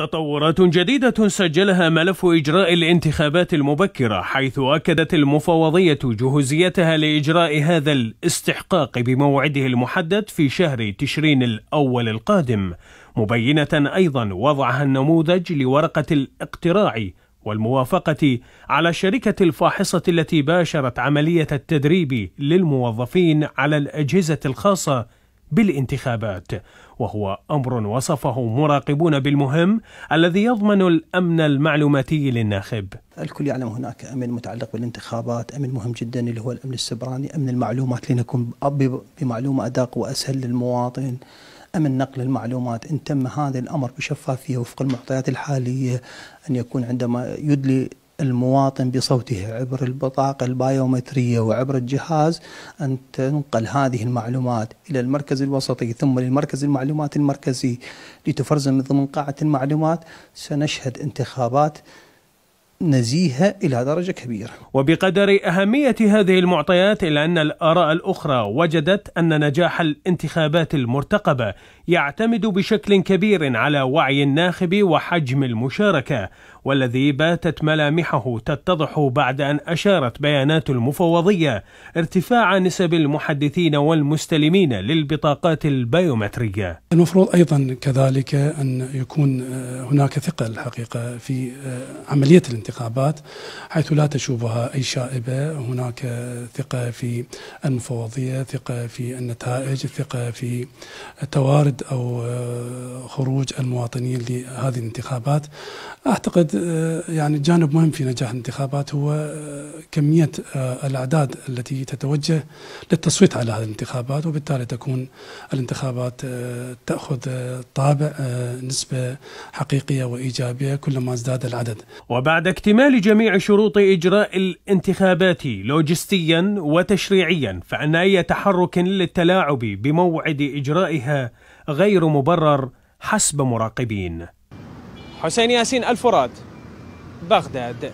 تطورات جديدة سجلها ملف إجراء الانتخابات المبكرة حيث أكدت المفوضية جهوزيتها لإجراء هذا الاستحقاق بموعده المحدد في شهر تشرين الأول القادم مبينة أيضا وضعها النموذج لورقة الاقتراع والموافقة على الشركة الفاحصة التي باشرت عملية التدريب للموظفين على الأجهزة الخاصة بالانتخابات وهو امر وصفه مراقبون بالمهم الذي يضمن الامن المعلوماتي للناخب. الكل يعلم هناك امن متعلق بالانتخابات، امن مهم جدا اللي هو الامن السبراني، امن المعلومات لنكون بمعلومه ادق واسهل للمواطن. أمن نقل المعلومات إن تم هذا الأمر بشفافية وفق المعطيات الحالية أن يكون عندما يدلي المواطن بصوته عبر البطاقة البايومترية وعبر الجهاز أن تنقل هذه المعلومات إلى المركز الوسطي ثم للمركز المعلومات المركزي لتفرز من ضمن قاعة المعلومات سنشهد انتخابات نزيهة إلى درجة كبيرة وبقدر أهمية هذه المعطيات إلا أن الآراء الأخرى وجدت أن نجاح الانتخابات المرتقبة يعتمد بشكل كبير على وعي الناخب وحجم المشاركة والذي باتت ملامحه تتضح بعد أن أشارت بيانات المفوضية ارتفاع نسب المحدثين والمستلمين للبطاقات البيومترية المفروض أيضا كذلك أن يكون آه، هناك ثقة الحقيقة في آه، عملية الانتخابات حيث لا تشوبها أي شائبة هناك ثقة في المفوضية ثقة في النتائج ثقة في توارد أو آه، خروج المواطنين لهذه الانتخابات أعتقد اعتقد آه، يعني جانب مهم في نجاح الانتخابات هو آه، كميه آه، الاعداد التي تتوجه للتصويت على هذه الانتخابات وبالتالي تكون الانتخابات تاخذ طابع نسبه حقيقيه وايجابيه كلما ازداد العدد. وبعد اكتمال جميع شروط اجراء الانتخابات لوجستيا وتشريعيا فان اي تحرك للتلاعب بموعد اجرائها غير مبرر حسب مراقبين. حسين ياسين الفراد بغداد